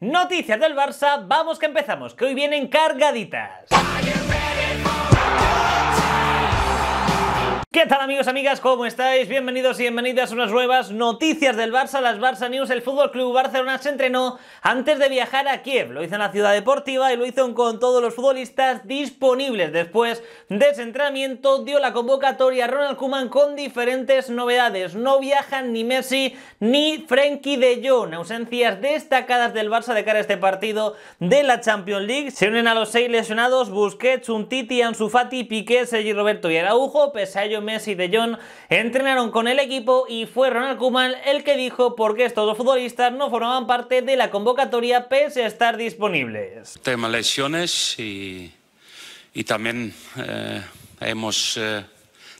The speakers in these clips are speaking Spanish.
Noticias del Barça, vamos que empezamos, que hoy vienen cargaditas. ¿Qué tal amigos, amigas? ¿Cómo estáis? Bienvenidos y bienvenidas a unas nuevas noticias del Barça, las Barça News. El Fútbol Club Barcelona se entrenó antes de viajar a Kiev. Lo hizo en la ciudad deportiva y lo hizo con todos los futbolistas disponibles. Después de ese entrenamiento dio la convocatoria Ronald Koeman con diferentes novedades. No viajan ni Messi ni Frenkie de Jong. Ausencias destacadas del Barça de cara a este partido de la Champions League. Se unen a los seis lesionados Busquets, Untiti, Ansu Fati, Piqué, Sergi Roberto y Araujo. Pese a Messi y De John entrenaron con el equipo y fue Ronald Koeman el que dijo por qué estos dos futbolistas no formaban parte de la convocatoria pese a estar disponibles. Tema lesiones y, también eh, hemos... Eh,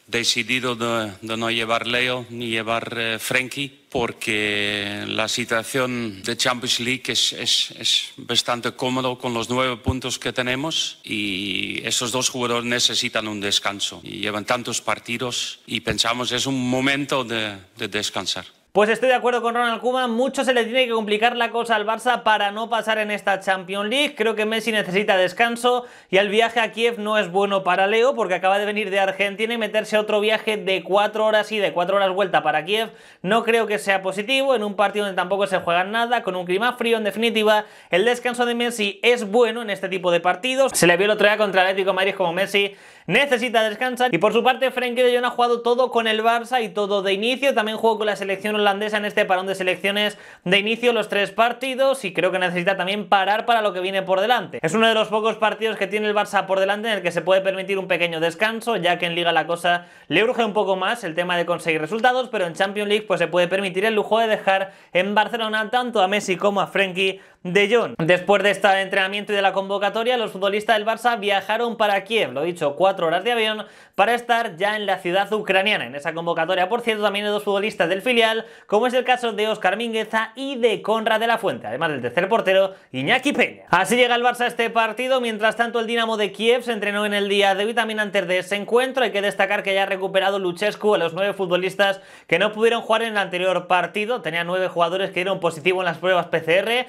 decidido de, no llevar Leo ni llevar eh, Frenkie porque la situación de Champions League es, bastante cómodo con los nueve puntos que tenemos y esos dos jugadores necesitan un descanso y llevan tantos partidos y pensamos es un momento de descansar. Pues estoy de acuerdo con Ronald Kuma. mucho se le tiene que complicar la cosa al Barça para no pasar en esta Champions League. Creo que Messi necesita descanso y el viaje a Kiev no es bueno para Leo porque acaba de venir de Argentina y meterse a otro viaje de 4 horas y de 4 horas vuelta para Kiev no creo que sea positivo en un partido donde tampoco se juega nada, con un clima frío en definitiva. El descanso de Messi es bueno en este tipo de partidos. Se le vio el otro día contra el Atlético de Madrid como Messi necesita descansar. Y por su parte, Frenkie de Jong ha jugado todo con el Barça y todo de inicio. También jugó con la selección holandesa en este parón de selecciones de inicio los tres partidos y creo que necesita también parar para lo que viene por delante. Es uno de los pocos partidos que tiene el Barça por delante en el que se puede permitir un pequeño descanso, ya que en Liga la cosa le urge un poco más el tema de conseguir resultados, pero en Champions League pues se puede permitir el lujo de dejar en Barcelona tanto a Messi como a Frenkie de Jon. Después de este entrenamiento y de la convocatoria, los futbolistas del Barça viajaron para Kiev, lo dicho, cuatro horas de avión, para estar ya en la ciudad ucraniana. En esa convocatoria, por cierto, también hay dos futbolistas del filial, como es el caso de Oscar Mingueza y de Conra de la Fuente, además del tercer portero, Iñaki Peña. Así llega el Barça a este partido, mientras tanto el Dinamo de Kiev se entrenó en el día de hoy también antes de ese encuentro, hay que destacar que ya ha recuperado Luchescu a los nueve futbolistas que no pudieron jugar en el anterior partido, tenía nueve jugadores que dieron positivo en las pruebas PCR,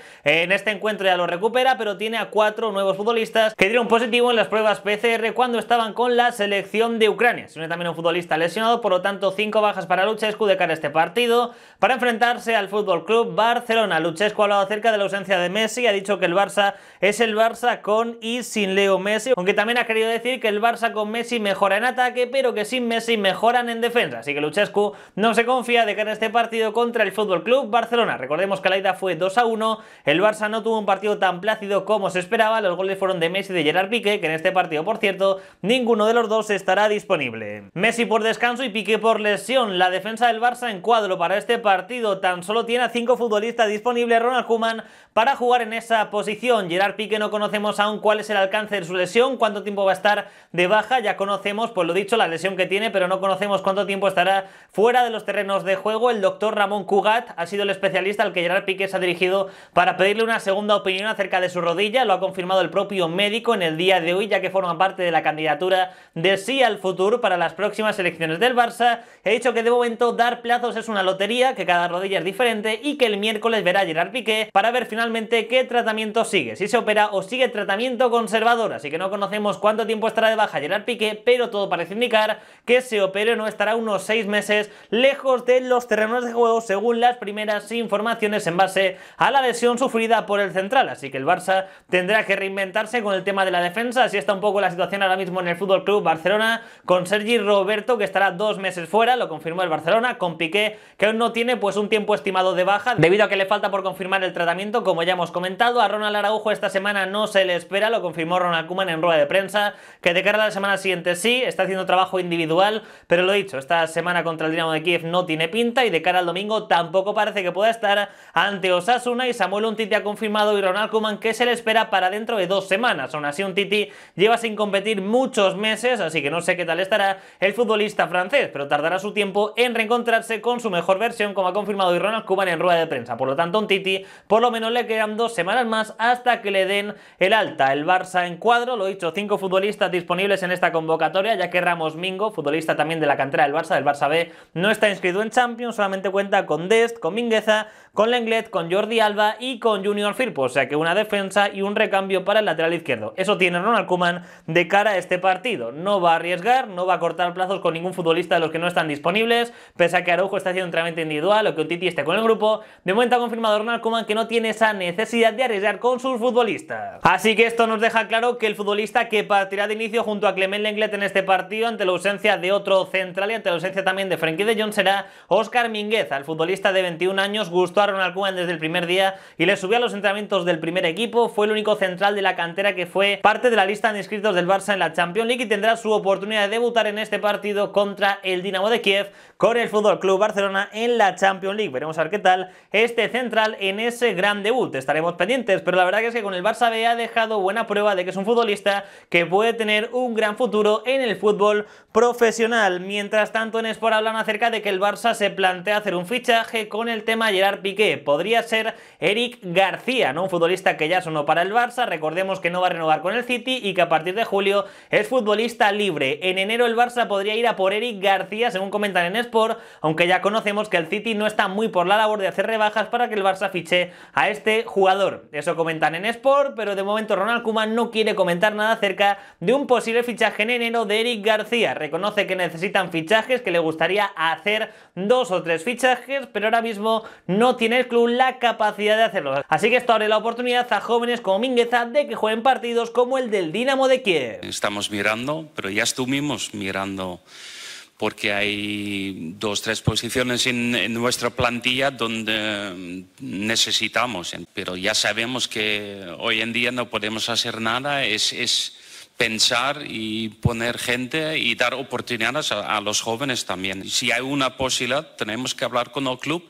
en este encuentro ya lo recupera, pero tiene a cuatro nuevos futbolistas que dieron positivo en las pruebas PCR cuando estaban con la selección de Ucrania. Se une también un futbolista lesionado, por lo tanto cinco bajas para Luchescu de cara a este partido para enfrentarse al Fútbol Club Barcelona. Luchescu ha hablado acerca de la ausencia de Messi, ha dicho que el Barça es el Barça con y sin Leo Messi, aunque también ha querido decir que el Barça con Messi mejora en ataque, pero que sin Messi mejoran en defensa. Así que Luchescu no se confía de cara a este partido contra el Fútbol Club Barcelona. Recordemos que la ida fue 2 a 1, el Barça no tuvo un partido tan plácido como se esperaba, los goles fueron de Messi y de Gerard Piqué, que en este partido, por cierto, ninguno de los dos estará disponible. Messi por descanso y Piqué por lesión. La defensa del Barça en cuadro para este partido tan solo tiene a 5 futbolistas disponibles Ronald Koeman para jugar en esa posición. Gerard Piqué no conocemos aún cuál es el alcance de su lesión, cuánto tiempo va a estar de baja, ya conocemos, pues lo dicho, la lesión que tiene, pero no conocemos cuánto tiempo estará fuera de los terrenos de juego. El doctor Ramón Cugat ha sido el especialista al que Gerard Piqué se ha dirigido para pedir una segunda opinión acerca de su rodilla, lo ha confirmado el propio médico en el día de hoy, ya que forma parte de la candidatura de sí al futuro para las próximas elecciones del Barça. He dicho que de momento dar plazos es una lotería, que cada rodilla es diferente y que el miércoles verá a Gerard Piqué para ver finalmente qué tratamiento sigue, si se opera o sigue tratamiento conservador, así que no conocemos cuánto tiempo estará de baja Gerard Piqué, pero todo parece indicar que se opere o no estará unos seis meses lejos de los terrenos de juego según las primeras informaciones en base a la lesión sufrida por el central, así que el Barça tendrá que reinventarse con el tema de la defensa, así está un poco la situación ahora mismo en el Fútbol Club Barcelona, con Sergi Roberto que estará dos meses fuera, lo confirmó el Barcelona, con Piqué que aún no tiene pues un tiempo estimado de baja, debido a que le falta por confirmar el tratamiento, como ya hemos comentado, a Ronald Araujo esta semana no se le espera, lo confirmó Ronald Koeman en rueda de prensa, que de cara a la semana siguiente sí, está haciendo trabajo individual, pero lo dicho, esta semana contra el Dinamo de Kiev no tiene pinta y de cara al domingo tampoco parece que pueda estar ante Osasuna y Samuel Untiti ha confirmado y Ronald Koeman que se le espera para dentro de dos semanas. Aún así, un Titi lleva sin competir muchos meses, así que no sé qué tal estará el futbolista francés, pero tardará su tiempo en reencontrarse con su mejor versión, como ha confirmado y Ronald Koeman en rueda de prensa. Por lo tanto, un Titi por lo menos le quedan dos semanas más hasta que le den el alta. El Barça en cuadro, lo he dicho, cinco futbolistas disponibles en esta convocatoria, ya que Ramos Mingo, futbolista también de la cantera del Barça, del Barça B, no está inscrito en Champions, solamente cuenta con Dest, con Mingueza, con Lenglet, con Jordi Alba y con Junior Firpo. O sea que una defensa y un recambio para el lateral izquierdo. Eso tiene Ronald Kuman de cara a este partido. No va a arriesgar, no va a cortar plazos con ningún futbolista de los que no están disponibles, pese a que Araujo está haciendo un entrenamiento individual o que Titi esté con el grupo. De momento ha confirmado Ronald Kuman que no tiene esa necesidad de arriesgar con sus futbolistas. Así que esto nos deja claro que el futbolista que partirá de inicio junto a Clement Lenglet en este partido ante la ausencia de otro central y ante la ausencia también de Frenkie de Jong será Oscar Mingueza. el futbolista de 21 años, Gusto Ronald Koeman desde el primer día y le subió a los entrenamientos del primer equipo. Fue el único central de la cantera que fue parte de la lista de inscritos del Barça en la Champions League y tendrá su oportunidad de debutar en este partido contra el Dinamo de Kiev con el Fútbol Club Barcelona en la Champions League. Veremos a ver qué tal este central en ese gran debut. Estaremos pendientes, pero la verdad que es que con el Barça B ha dejado buena prueba de que es un futbolista que puede tener un gran futuro en el fútbol profesional. Mientras tanto, en Sport hablan acerca de que el Barça se plantea hacer un fichaje con el tema Gerard Piqué que podría ser Eric García, ¿no? Un futbolista que ya sonó para el Barça, recordemos que no va a renovar con el City y que a partir de julio es futbolista libre. En enero el Barça podría ir a por Eric García, según comentan en Sport, aunque ya conocemos que el City no está muy por la labor de hacer rebajas para que el Barça fiche a este jugador. Eso comentan en Sport, pero de momento Ronald Koeman no quiere comentar nada acerca de un posible fichaje en enero de Eric García. Reconoce que necesitan fichajes, que le gustaría hacer dos o tres fichajes, pero ahora mismo no tiene tiene el club la capacidad de hacerlo. Así que esto abre la oportunidad a jóvenes como Mingueza de que jueguen partidos como el del Dinamo de Kiev. Estamos mirando, pero ya estuvimos mirando porque hay dos, tres posiciones en, nuestra plantilla donde necesitamos, pero ya sabemos que hoy en día no podemos hacer nada, es, pensar y poner gente y dar oportunidades a los jóvenes también. Si hay una posibilidad, tenemos que hablar con el club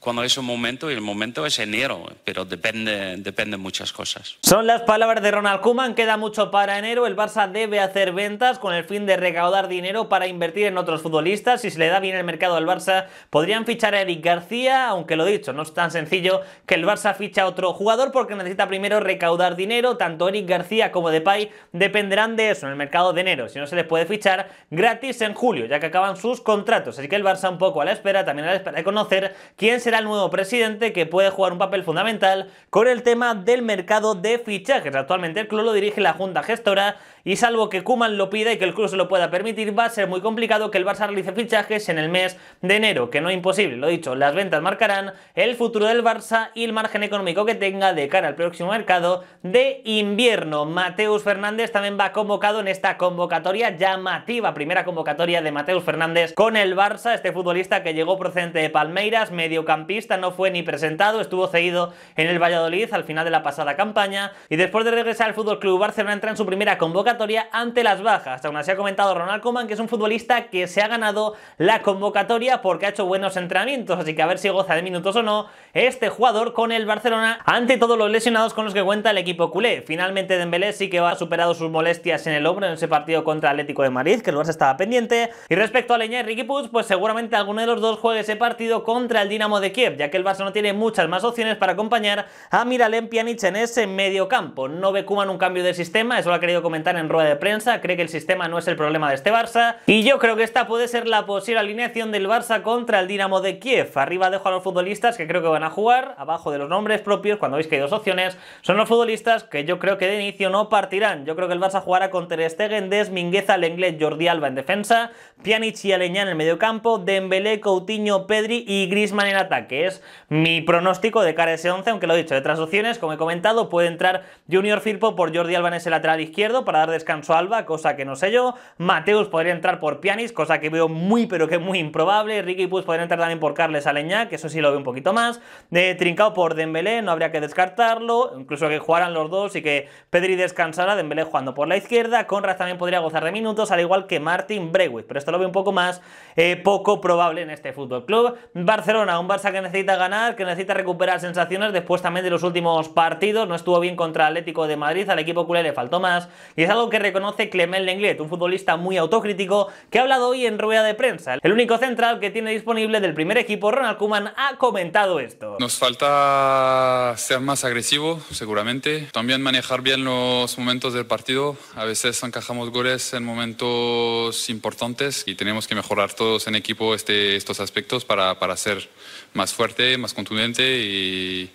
cuando es un momento y el momento es enero, pero depende, depende muchas cosas. Son las palabras de Ronald Koeman, queda mucho para enero, el Barça debe hacer ventas con el fin de recaudar dinero para invertir en otros futbolistas, si se le da bien el mercado al Barça podrían fichar a Eric García, aunque lo dicho, no es tan sencillo que el Barça ficha a otro jugador porque necesita primero recaudar dinero, tanto Eric García como Depay dependerán de eso en el mercado de enero, si no se les puede fichar gratis en julio, ya que acaban sus contratos, así que el Barça un poco a la espera, también a la espera de conocer quién se el nuevo presidente que puede jugar un papel fundamental con el tema del mercado de fichajes. Actualmente el club lo dirige la junta gestora y salvo que Kuman lo pida y que el club se lo pueda permitir, va a ser muy complicado que el Barça realice fichajes en el mes de enero, que no es imposible. Lo dicho, las ventas marcarán el futuro del Barça y el margen económico que tenga de cara al próximo mercado de invierno. Mateus Fernández también va convocado en esta convocatoria llamativa, primera convocatoria de Mateus Fernández con el Barça, este futbolista que llegó procedente de Palmeiras, medio campeón pista, no fue ni presentado, estuvo cedido en el Valladolid al final de la pasada campaña y después de regresar al Fútbol Club Barcelona entra en su primera convocatoria ante las bajas. Aún así ha comentado Ronald Koeman que es un futbolista que se ha ganado la convocatoria porque ha hecho buenos entrenamientos, así que a ver si goza de minutos o no este jugador con el Barcelona ante todos los lesionados con los que cuenta el equipo culé. Finalmente Dembélé sí que ha superado sus molestias en el hombro en ese partido contra Atlético de Madrid, que el Barça estaba pendiente. Y respecto a Leña y Ricky pues seguramente alguno de los dos juegue ese partido contra el Dinamo de Kiev, ya que el Barça no tiene muchas más opciones para acompañar a Miralem Pjanic en ese medio campo. No ve Kuman un cambio de sistema, eso lo ha querido comentar en rueda de prensa, cree que el sistema no es el problema de este Barça, y yo creo que esta puede ser la posible alineación del Barça contra el Dinamo de Kiev. Arriba dejo a los futbolistas que creo que van a jugar, abajo de los nombres propios, cuando veis que hay dos opciones, son los futbolistas que yo creo que de inicio no partirán. Yo creo que el Barça jugará con Ter Stegen, Des, Mingueza, Lenglet, Jordi Alba en defensa, Pjanic y Aleñán en el medio campo, Dembélé, Coutinho, Pedri y Griezmann en ataque que es mi pronóstico de cara a ese 11, aunque lo he dicho, de otras opciones, como he comentado, puede entrar Junior Firpo por Jordi Alba en ese lateral izquierdo para dar descanso a Alba, cosa que no sé yo, Mateus podría entrar por Pianis, cosa que veo muy pero que muy improbable, Ricky Puig podría entrar también por Carles Aleñá, que eso sí lo veo un poquito más, de Trincao por Dembélé, no habría que descartarlo, incluso que jugaran los dos y que Pedri descansara, Dembélé jugando por la izquierda, Conrad también podría gozar de minutos, al igual que Martin Brewitt, pero esto lo veo un poco más eh, poco probable en este Fútbol Club. Barcelona, un Barça que necesita ganar, que necesita recuperar sensaciones después también de los últimos partidos. No estuvo bien contra Atlético de Madrid, al equipo culé le faltó más. Y es algo que reconoce Clemel Lenglet, un futbolista muy autocrítico que ha hablado hoy en rueda de prensa. El único central que tiene disponible del primer equipo, Ronald Kuman, ha comentado esto. Nos falta ser más agresivo, seguramente. También manejar bien los momentos del partido. A veces encajamos goles en momentos importantes y tenemos que mejorar todos en equipo este, estos aspectos para, para ser más más fuerte, más contundente y,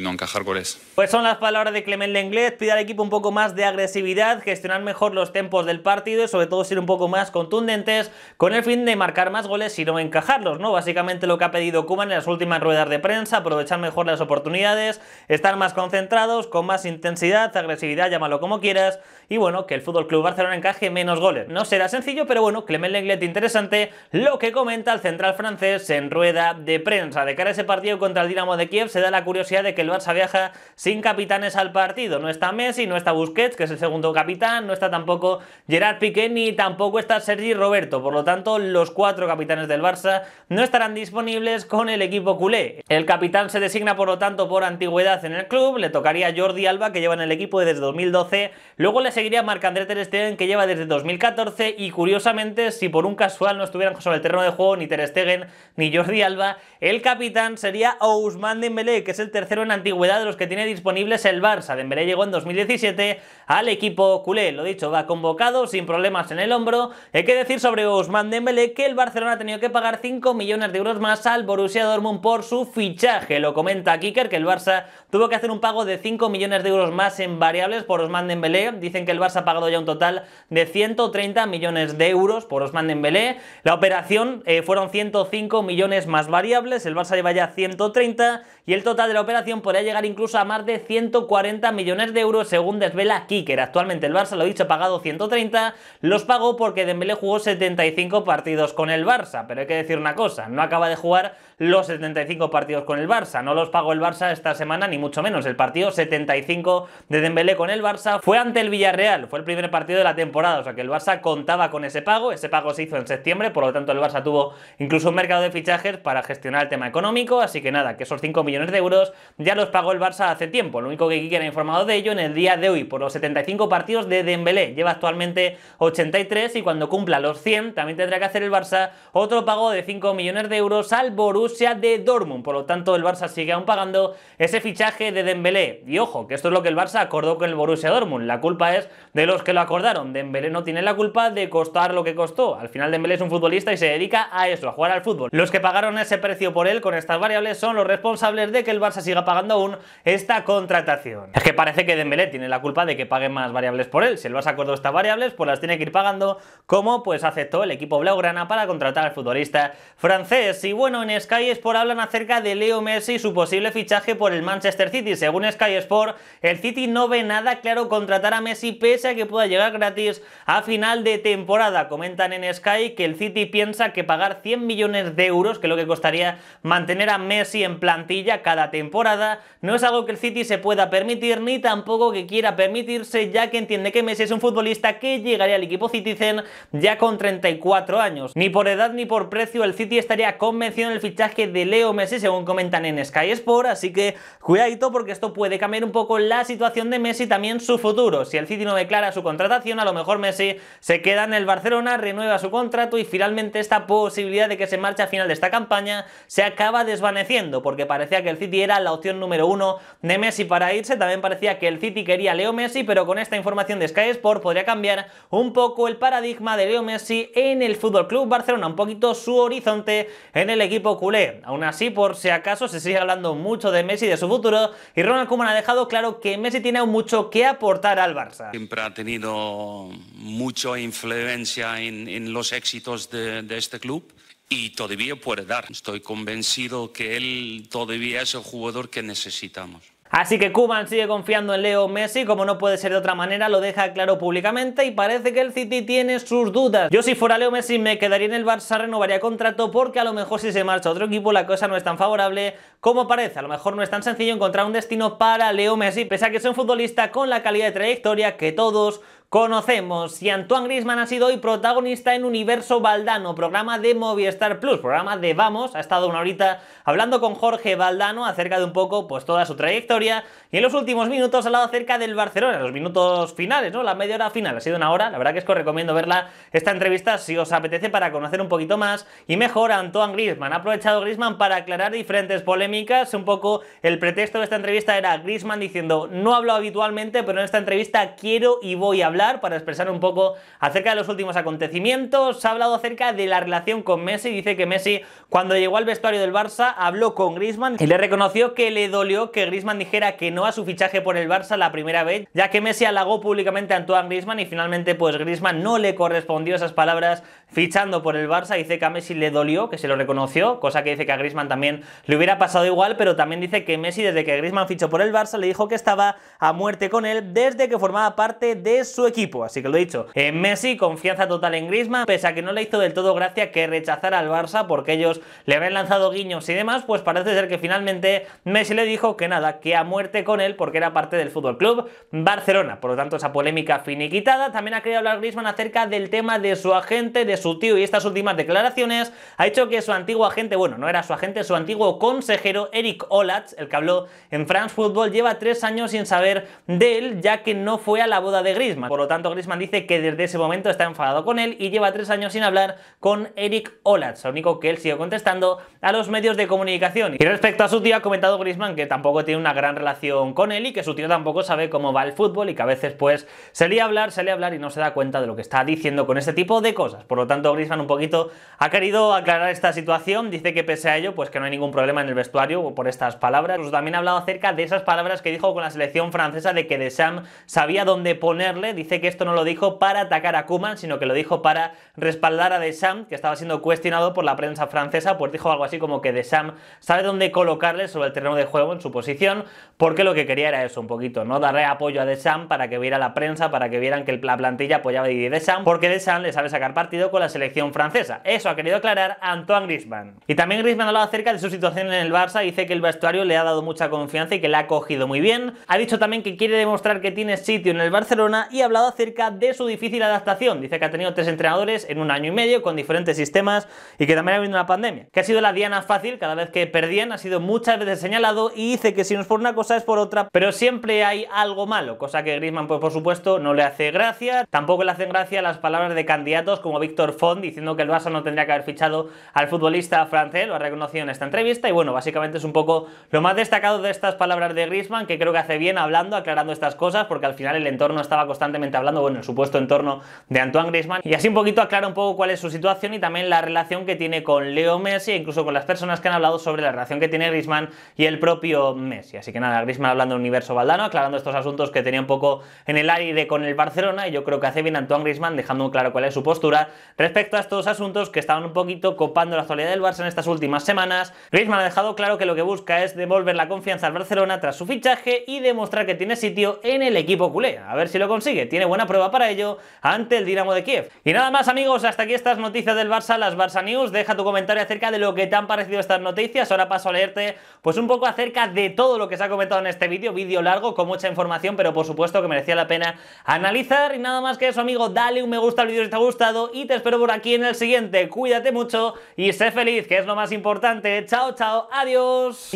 no encajar goles. Pues son las palabras de Clement Lenglet, pide al equipo un poco más de agresividad, gestionar mejor los tempos del partido y sobre todo ser un poco más contundentes con el fin de marcar más goles y no encajarlos, ¿no? Básicamente lo que ha pedido cuba en las últimas ruedas de prensa, aprovechar mejor las oportunidades, estar más concentrados, con más intensidad, agresividad, llámalo como quieras, y bueno, que el Fútbol Club Barcelona encaje menos goles. No será sencillo, pero bueno, Clement Lenglet interesante lo que comenta el central francés en rueda de prensa. De cara a ese partido contra el Dinamo de Kiev se da la curiosidad de que el Barça viaja sin capitanes al partido. No está Messi, no está Busquets, que es el segundo capitán, no está tampoco Gerard Piqué ni tampoco está Sergi Roberto. Por lo tanto, los cuatro capitanes del Barça no estarán disponibles con el equipo culé. El capitán se designa por lo tanto por antigüedad en el club, le tocaría Jordi Alba que lleva en el equipo desde 2012, luego les seguiría Marc-André Ter que lleva desde 2014 y curiosamente, si por un casual no estuvieran sobre el terreno de juego ni Ter Stegen ni Jordi Alba, el capitán sería Ousmane Dembélé, que es el tercero en antigüedad de los que tiene disponibles el Barça. Dembélé llegó en 2017 al equipo culé. Lo dicho, va convocado sin problemas en el hombro. Hay que decir sobre Ousmane Dembélé que el Barcelona ha tenido que pagar 5 millones de euros más al Borussia Dortmund por su fichaje. Lo comenta Kicker que el Barça tuvo que hacer un pago de 5 millones de euros más en variables por Ousmane Dembélé. Dicen que el Barça ha pagado ya un total de 130 millones de euros por Osman Dembélé. La operación eh, fueron 105 millones más variables, el Barça lleva ya 130 y el total de la operación podría llegar incluso a más de 140 millones de euros según desvela Kicker. Actualmente el Barça, lo dicho, ha pagado 130, los pagó porque Dembélé jugó 75 partidos con el Barça, pero hay que decir una cosa, no acaba de jugar los 75 partidos con el Barça, no los pagó el Barça esta semana ni mucho menos, el partido 75 de Dembélé con el Barça fue ante el Villarreal fue el primer partido de la temporada, o sea que el Barça contaba con ese pago. Ese pago se hizo en septiembre, por lo tanto el Barça tuvo incluso un mercado de fichajes para gestionar el tema económico. Así que nada, que esos 5 millones de euros ya los pagó el Barça hace tiempo. Lo único que Kiki ha informado de ello en el día de hoy por los 75 partidos de Dembélé. Lleva actualmente 83 y cuando cumpla los 100 también tendrá que hacer el Barça otro pago de 5 millones de euros al Borussia de Dortmund. Por lo tanto el Barça sigue aún pagando ese fichaje de Dembélé. Y ojo, que esto es lo que el Barça acordó con el Borussia Dortmund. La culpa es de los que lo acordaron. Dembélé no tiene la culpa de costar lo que costó. Al final Dembélé es un futbolista y se dedica a eso, a jugar al fútbol. Los que pagaron ese precio por él con estas variables son los responsables de que el Barça siga pagando aún esta contratación. Es que parece que Dembélé tiene la culpa de que paguen más variables por él. Si el Barça acordó estas variables, pues las tiene que ir pagando como pues aceptó el equipo blaugrana para contratar al futbolista francés. Y bueno, en Sky Sport hablan acerca de Leo Messi y su posible fichaje por el Manchester City. Según Sky Sport, el City no ve nada claro contratar a Messi pese a que pueda llegar gratis a final de temporada. Comentan en Sky que el City piensa que pagar 100 millones de euros, que es lo que costaría mantener a Messi en plantilla cada temporada, no es algo que el City se pueda permitir ni tampoco que quiera permitirse ya que entiende que Messi es un futbolista que llegaría al equipo Citizen ya con 34 años. Ni por edad ni por precio el City estaría convencido en el fichaje de Leo Messi según comentan en Sky Sport, así que cuidadito porque esto puede cambiar un poco la situación de Messi también su futuro. Si el City no declara su contratación, a lo mejor Messi se queda en el Barcelona, renueva su contrato y finalmente esta posibilidad de que se marche a final de esta campaña se acaba desvaneciendo porque parecía que el City era la opción número uno de Messi para irse, también parecía que el City quería a Leo Messi, pero con esta información de Sky Sport podría cambiar un poco el paradigma de Leo Messi en el Fútbol Club Barcelona, un poquito su horizonte en el equipo culé. Aún así, por si acaso, se sigue hablando mucho de Messi, de su futuro, y Ronald Koeman ha dejado claro que Messi tiene mucho que aportar al Barça. Siempre ha tenido mucha influencia en, los éxitos de, de, este club y todavía puede dar. Estoy convencido que él todavía es el jugador que necesitamos. Así que Kuban sigue confiando en Leo Messi, como no puede ser de otra manera, lo deja claro públicamente y parece que el City tiene sus dudas. Yo si fuera Leo Messi me quedaría en el Barça, renovaría contrato porque a lo mejor si se marcha otro equipo la cosa no es tan favorable como parece. A lo mejor no es tan sencillo encontrar un destino para Leo Messi, pese a que es un futbolista con la calidad de trayectoria que todos conocemos. Si Antoine Grisman ha sido hoy protagonista en Universo Valdano, programa de Movistar Plus, programa de Vamos, ha estado una horita hablando con Jorge Valdano acerca de un poco pues toda su trayectoria y en los últimos minutos ha hablado acerca del Barcelona, los minutos finales, ¿no? La media hora final, ha sido una hora, la verdad que es que os recomiendo verla esta entrevista si os apetece para conocer un poquito más y mejor a Antoine Grisman. Ha aprovechado Grisman para aclarar diferentes polémicas, un poco el pretexto de esta entrevista era Grisman diciendo, no hablo habitualmente, pero en esta entrevista quiero y voy a hablar para expresar un poco acerca de los últimos acontecimientos. Ha hablado acerca de la relación con Messi. Dice que Messi, cuando llegó al vestuario del Barça, habló con Grisman y le reconoció que le dolió que Grisman dijera que no a su fichaje por el Barça la primera vez, ya que Messi halagó públicamente a Antoine Grisman y finalmente, pues Grisman no le correspondió esas palabras fichando por el Barça. Dice que a Messi le dolió, que se lo reconoció, cosa que dice que a Grisman también le hubiera pasado igual, pero también dice que Messi, desde que Grisman fichó por el Barça, le dijo que estaba a muerte con él desde que formaba parte de su equipo, así que lo he dicho. En Messi, confianza total en Griezmann, pese a que no le hizo del todo gracia que rechazara al Barça porque ellos le habían lanzado guiños y demás, pues parece ser que finalmente Messi le dijo que nada, que a muerte con él porque era parte del Fútbol Club Barcelona. Por lo tanto, esa polémica finiquitada. También ha querido hablar Griezmann acerca del tema de su agente, de su tío y estas últimas declaraciones. Ha dicho que su antiguo agente, bueno, no era su agente, su antiguo consejero, Eric Olatz, el que habló en France Football, lleva tres años sin saber de él, ya que no fue a la boda de Griezmann. Por lo tanto, Griezmann dice que desde ese momento está enfadado con él y lleva tres años sin hablar con Eric Olatz, lo único que él sigue contestando a los medios de comunicación. Y respecto a su tío, ha comentado Griezmann que tampoco tiene una gran relación con él y que su tío tampoco sabe cómo va el fútbol y que a veces pues se lee a hablar, se le a hablar y no se da cuenta de lo que está diciendo con ese tipo de cosas. Por lo tanto, Griezmann un poquito ha querido aclarar esta situación, dice que pese a ello pues que no hay ningún problema en el vestuario por estas palabras. Incluso pues también ha hablado acerca de esas palabras que dijo con la selección francesa de que Deschamps sabía dónde ponerle, dice que esto no lo dijo para atacar a Kuman, sino que lo dijo para respaldar a Deschamps, que estaba siendo cuestionado por la prensa francesa, pues dijo algo así como que Deschamps sabe dónde colocarle sobre el terreno de juego en su posición, porque lo que quería era eso un poquito, ¿no? Darle apoyo a Deschamps para que viera la prensa, para que vieran que la plantilla apoyaba a De Deschamps, porque Deschamps le sabe sacar partido con la selección francesa. Eso ha querido aclarar Antoine Griezmann. Y también Griezmann hablado acerca de su situación en el Barça, dice que el vestuario le ha dado mucha confianza y que le ha cogido muy bien. Ha dicho también que quiere demostrar que tiene sitio en el Barcelona y habla acerca de su difícil adaptación. Dice que ha tenido tres entrenadores en un año y medio con diferentes sistemas y que también ha habido una pandemia. Que ha sido la diana fácil, cada vez que perdían ha sido muchas veces señalado y dice que si no es por una cosa es por otra, pero siempre hay algo malo, cosa que Griezmann pues por supuesto no le hace gracia. Tampoco le hacen gracia las palabras de candidatos como Víctor Font diciendo que el Barça no tendría que haber fichado al futbolista francés, lo ha reconocido en esta entrevista y bueno, básicamente es un poco lo más destacado de estas palabras de Griezmann que creo que hace bien hablando, aclarando estas cosas porque al final el entorno estaba constantemente hablando, bueno, el supuesto entorno de Antoine Griezmann. Y así un poquito aclara un poco cuál es su situación y también la relación que tiene con Leo Messi e incluso con las personas que han hablado sobre la relación que tiene Griezmann y el propio Messi. Así que nada, Griezmann hablando de universo Valdano aclarando estos asuntos que tenía un poco en el aire con el Barcelona y yo creo que hace bien Antoine Griezmann dejando claro cuál es su postura respecto a estos asuntos que estaban un poquito copando la actualidad del Barça en estas últimas semanas. Griezmann ha dejado claro que lo que busca es devolver la confianza al Barcelona tras su fichaje y demostrar que tiene sitio en el equipo culé. A ver si lo consigue tiene buena prueba para ello ante el Dinamo de Kiev. Y nada más amigos, hasta aquí estas noticias del Barça, las Barça News. Deja tu comentario acerca de lo que te han parecido estas noticias. Ahora paso a leerte pues un poco acerca de todo lo que se ha comentado en este vídeo, vídeo largo con mucha información, pero por supuesto que merecía la pena analizar. Y nada más que eso amigo, dale un me gusta al vídeo si te ha gustado y te espero por aquí en el siguiente. Cuídate mucho y sé feliz, que es lo más importante. Chao, chao, adiós.